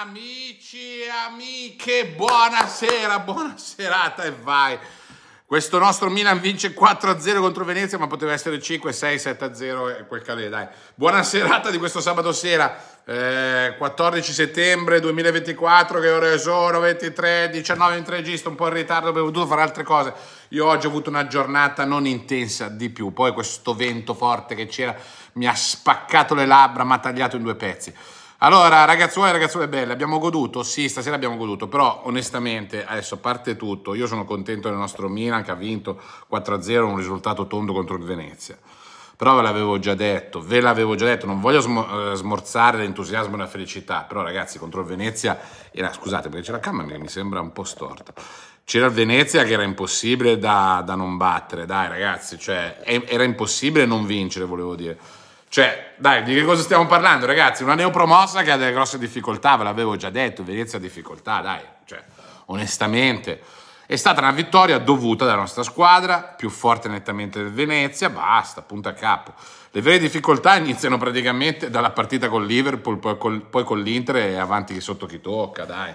Amici e amiche, buonasera, buona serata e vai. Questo nostro Milan vince 4-0 contro Venezia, ma poteva essere 5-6, 7-0 e quel calè, dai. Buona serata di questo sabato sera, eh, 14 settembre 2024, che ore sono? 23, 19 in registro, un po' in ritardo, abbiamo dovuto fare altre cose. Io oggi ho avuto una giornata non intensa di più, poi questo vento forte che c'era mi ha spaccato le labbra, mi ha tagliato in due pezzi. Allora, ragazzuole ragazzuole belle, abbiamo goduto? Sì, stasera abbiamo goduto, però onestamente, adesso a parte tutto, io sono contento del nostro Milan che ha vinto 4-0, un risultato tondo contro il Venezia. Però ve l'avevo già detto, ve l'avevo già detto, non voglio eh, smorzare l'entusiasmo e la felicità, però ragazzi, contro il Venezia, era, scusate perché c'era la camera che mi sembra un po' storta, c'era il Venezia che era impossibile da, da non battere, dai ragazzi, cioè era impossibile non vincere, volevo dire cioè, dai, di che cosa stiamo parlando, ragazzi? Una neopromossa che ha delle grosse difficoltà, ve l'avevo già detto, Venezia ha difficoltà, dai, cioè, onestamente. È stata una vittoria dovuta dalla nostra squadra, più forte nettamente del Venezia, basta, punta a capo. Le vere difficoltà iniziano praticamente dalla partita con Liverpool, poi con, poi con l'Inter e avanti sotto chi tocca, dai.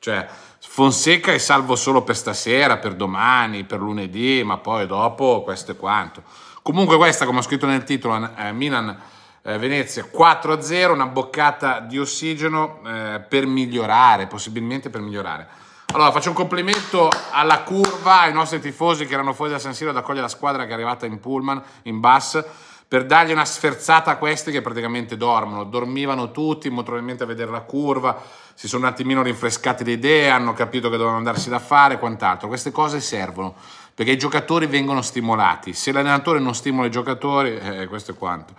Cioè, Fonseca è salvo solo per stasera, per domani, per lunedì, ma poi dopo questo è quanto. Comunque questa, come ho scritto nel titolo, eh, Milan eh, Venezia 4-0, una boccata di ossigeno eh, per migliorare, possibilmente per migliorare. Allora, faccio un complimento alla curva, ai nostri tifosi che erano fuori da San Siro ad accogliere la squadra che è arrivata in pullman, in bus, per dargli una sferzata a questi che praticamente dormono. Dormivano tutti, molto probabilmente a vedere la curva, si sono un attimino rinfrescati le idee, hanno capito che dovevano andarsi da fare e quant'altro. Queste cose servono perché i giocatori vengono stimolati. Se l'allenatore non stimola i giocatori, eh, questo è quanto.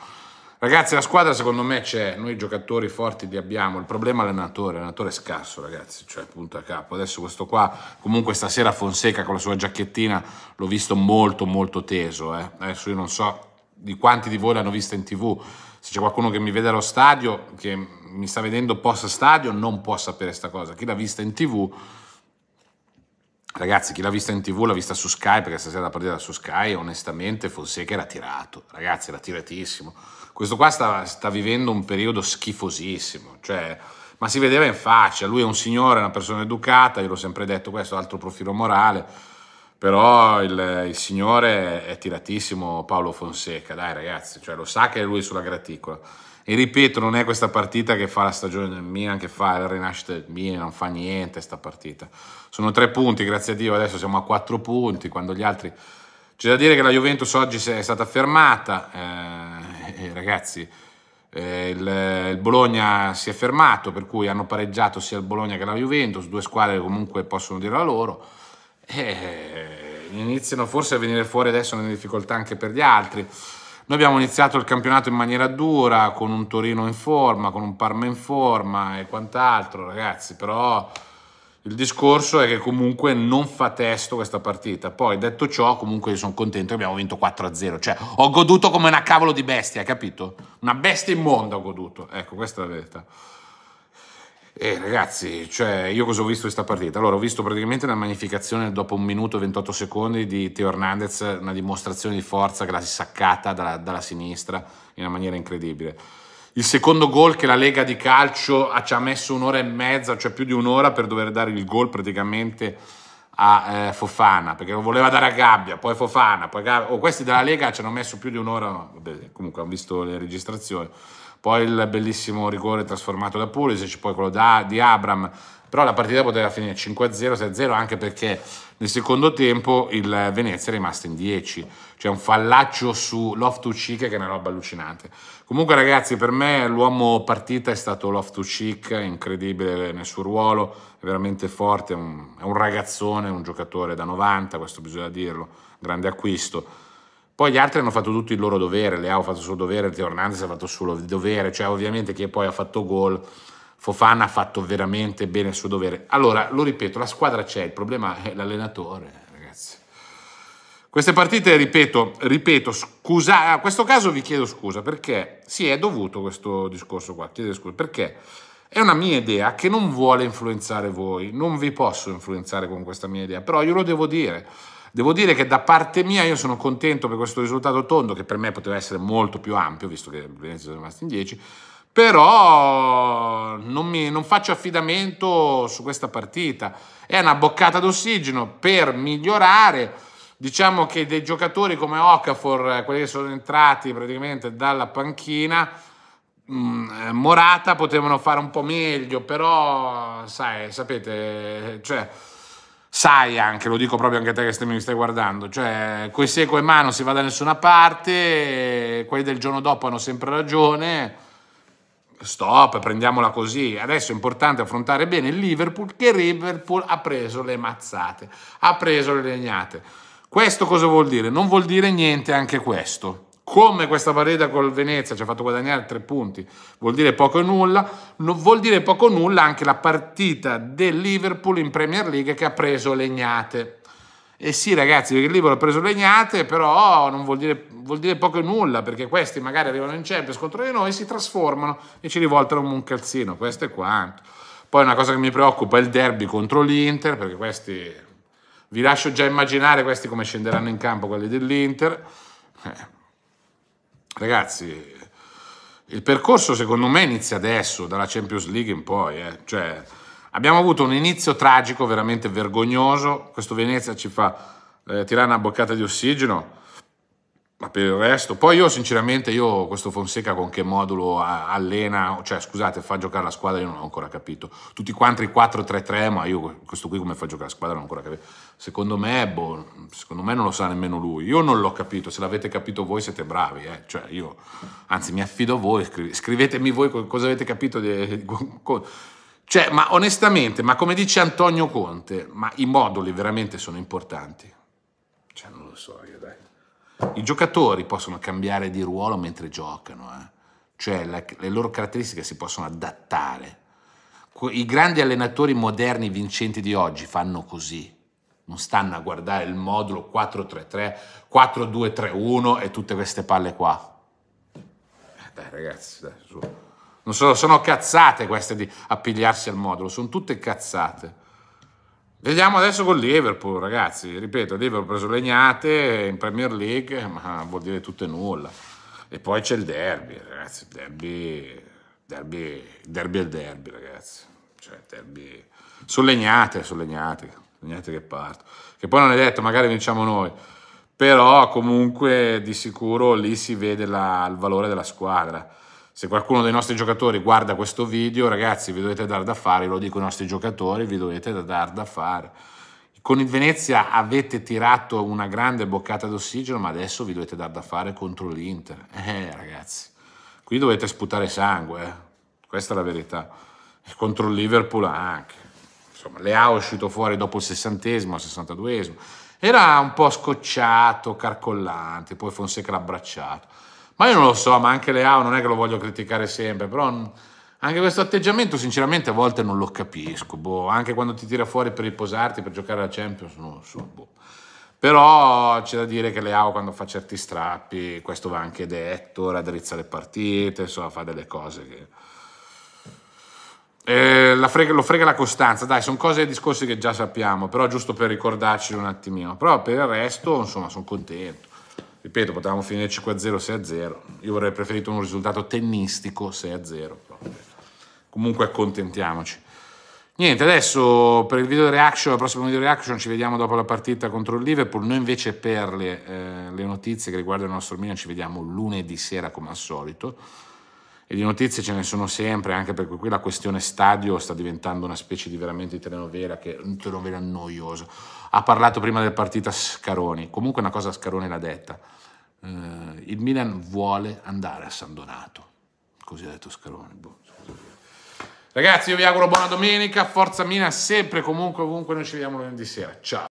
Ragazzi, la squadra secondo me c'è, noi giocatori forti li abbiamo, il problema è l'allenatore, l'allenatore è scarso ragazzi, cioè punto a capo. Adesso questo qua, comunque stasera Fonseca con la sua giacchettina l'ho visto molto molto teso, eh. adesso io non so di quanti di voi l'hanno vista in tv, se c'è qualcuno che mi vede allo stadio, che mi sta vedendo post stadio, non può sapere questa cosa, chi l'ha vista in tv Ragazzi, chi l'ha vista in tv l'ha vista su Sky, perché stasera la partita su Sky, onestamente Fonseca era tirato, ragazzi, era tiratissimo. Questo qua sta, sta vivendo un periodo schifosissimo, cioè, ma si vedeva in faccia, lui è un signore, è una persona educata, io l'ho sempre detto, questo altro profilo morale, però il, il, signore è tiratissimo Paolo Fonseca, dai ragazzi, cioè, lo sa che è lui sulla graticola. E ripeto, non è questa partita che fa la stagione del Milan, che fa la rinascita del Milan, non fa niente questa partita. Sono tre punti, grazie a Dio, adesso siamo a quattro punti, quando gli altri... C'è da dire che la Juventus oggi è stata fermata, eh, eh, ragazzi, eh, il, il, Bologna si è fermato, per cui hanno pareggiato sia il Bologna che la Juventus, due squadre che comunque possono dire la loro, e eh, iniziano forse a venire fuori adesso nelle difficoltà anche per gli altri. Noi abbiamo iniziato il campionato in maniera dura, con un Torino in forma, con un Parma in forma e quant'altro, ragazzi, però il discorso è che comunque non fa testo questa partita. Poi detto ciò, comunque sono contento che abbiamo vinto 4-0, cioè ho goduto come una cavolo di bestia, capito? Una bestia immonda ho goduto. Ecco, questa è la verità. Eh, ragazzi, cioè, io cosa ho visto questa partita? Allora, ho visto praticamente una magnificazione dopo un minuto e 28 secondi di Teo Hernandez, una dimostrazione di forza che l'ha saccata dalla, dalla sinistra in una maniera incredibile. Il secondo gol che la Lega di calcio ha, ci ha messo un'ora e mezza, cioè più di un'ora, per dover dare il gol praticamente a eh, Fofana, perché lo voleva dare a Gabbia, poi Fofana, poi Gabbia. Oh, questi della Lega ci hanno messo più di un'ora, vabbè, comunque hanno visto le registrazioni poi il bellissimo rigore trasformato da Pulisic, poi quello da, di Abram, però la partita poteva finire 5-0, 6-0 anche perché nel secondo tempo il Venezia è rimasto in 10, c'è un fallaccio su Loftus-Cheek che è una roba allucinante. Comunque ragazzi per me l'uomo partita è stato Loftus-Cheek, incredibile nel suo ruolo, è veramente forte, è un, è un ragazzone, un giocatore da 90, questo bisogna dirlo, grande acquisto poi gli altri hanno fatto tutto il loro dovere, Leao ha fatto il suo dovere, Teo Hernandez ha fatto il suo dovere, cioè ovviamente chi poi ha fatto gol, Fofana ha fatto veramente bene il suo dovere. Allora, lo ripeto, la squadra c'è, il problema è l'allenatore, ragazzi. Queste partite, ripeto, ripeto, scusa, a questo caso vi chiedo scusa perché sì, è dovuto questo discorso qua, chiedo scusa, perché è una mia idea che non vuole influenzare voi, non vi posso influenzare con questa mia idea, però io lo devo dire. Devo dire che da parte mia io sono contento per questo risultato tondo, che per me poteva essere molto più ampio, visto che Venezia sono rimasti in 10, però non, mi, non, faccio affidamento su questa partita. È una boccata d'ossigeno per migliorare. Diciamo che dei giocatori come Okafor, eh, quelli che sono entrati praticamente dalla panchina, mm, eh, Morata potevano fare un po' meglio, però sai, sapete, eh, cioè, sai anche, lo dico proprio anche a te che mi stai guardando, cioè coi seco e mano si va da nessuna parte, quelli del giorno dopo hanno sempre ragione, stop, prendiamola così, adesso è importante affrontare bene il Liverpool che Liverpool ha preso le mazzate, ha preso le legnate. Questo cosa vuol dire? Non vuol dire niente anche questo come questa parità col Venezia ci ha fatto guadagnare tre punti, vuol dire poco e nulla, no, vuol dire poco e nulla anche la partita del Liverpool in Premier League che ha preso legnate. E eh sì ragazzi, il Liverpool ha preso legnate, però non vuol dire, vuol dire poco e nulla, perché questi magari arrivano in Champions contro di noi, si trasformano e ci rivoltano un calzino, questo è quanto. Poi una cosa che mi preoccupa è il derby contro l'Inter, perché questi, vi lascio già immaginare questi come scenderanno in campo quelli dell'Inter. Eh, ragazzi, il percorso secondo me inizia adesso, dalla Champions League in poi. Eh. Cioè, abbiamo avuto un inizio tragico, veramente vergognoso. Questo Venezia ci fa eh, tirare una boccata di ossigeno ma per il resto, poi io sinceramente, io questo Fonseca con che modulo allena, cioè scusate, fa giocare la squadra, io non ho ancora capito. Tutti quanti i 4-3-3, ma io questo qui come fa a giocare la squadra non ho ancora capito. Secondo me, boh, secondo me non lo sa nemmeno lui. Io non l'ho capito, se l'avete capito voi siete bravi, eh. cioè io, anzi mi affido a voi, scrivetemi voi cosa avete capito. Di, cioè, ma onestamente, ma come dice Antonio Conte, ma i moduli veramente sono importanti? Cioè, non lo so io, dai. I giocatori possono cambiare di ruolo mentre giocano, eh? cioè la, le loro caratteristiche si possono adattare. I grandi allenatori moderni vincenti di oggi fanno così, non stanno a guardare il modulo 4-3-3, 4-2-3-1 e tutte queste palle qua. Eh, dai ragazzi, dai, su. Non sono, sono cazzate queste di appigliarsi al modulo, sono tutte cazzate. Vediamo adesso con Liverpool, ragazzi. Ripeto, Liverpool ha preso legnate in Premier League, ma vuol dire tutto e nulla. E poi c'è il derby, ragazzi. Il derby, derby, derby è il derby, ragazzi. Cioè, derby... Sono legnate, sono legnate, legnate che parto. Che poi non è detto, magari vinciamo noi. Però comunque di sicuro lì si vede la, il valore della squadra se qualcuno dei nostri giocatori guarda questo video, ragazzi, vi dovete dar da fare, lo dico ai nostri giocatori, vi dovete dar da fare. Con il Venezia avete tirato una grande boccata d'ossigeno, ma adesso vi dovete dar da fare contro l'Inter. Eh, ragazzi, qui dovete sputare sangue, eh. questa è la verità. E contro il Liverpool anche. Insomma, Leao è uscito fuori dopo il sessantesimo, al sessantaduesimo. Era un po' scocciato, carcollante, poi Fonseca l'ha abbracciato. Ma io non lo so, ma anche Leao non è che lo voglio criticare sempre, però anche questo atteggiamento sinceramente a volte non lo capisco, boh. anche quando ti tira fuori per riposarti, per giocare alla Champions, non lo so, boh. Però c'è da dire che Leao quando fa certi strappi, questo va anche detto, raddrizza le partite, insomma fa delle cose che... Eh, frega, lo frega la costanza, dai, sono cose e discorsi che già sappiamo, però giusto per ricordarci un attimino. Però per il resto, insomma, sono contento ripeto, potevamo finire 5-0, 6-0. Io avrei preferito un risultato tennistico 6-0 Comunque accontentiamoci. Niente, adesso per il video reaction, il prossimo video reaction ci vediamo dopo la partita contro il Liverpool. Noi invece per le, eh, le notizie che riguardano il nostro Milan ci vediamo lunedì sera come al solito e di notizie ce ne sono sempre, anche perché qui la questione stadio sta diventando una specie di veramente di telenovela, che è una telenovela noioso. Ha parlato prima del partito Scaroni, comunque una cosa Scaroni l'ha detta. Eh, il Milan vuole andare a San Donato, così ha detto Scaroni. Boh, Ragazzi, io vi auguro buona domenica, forza Milan sempre, comunque, ovunque, noi ci vediamo lunedì sera. Ciao!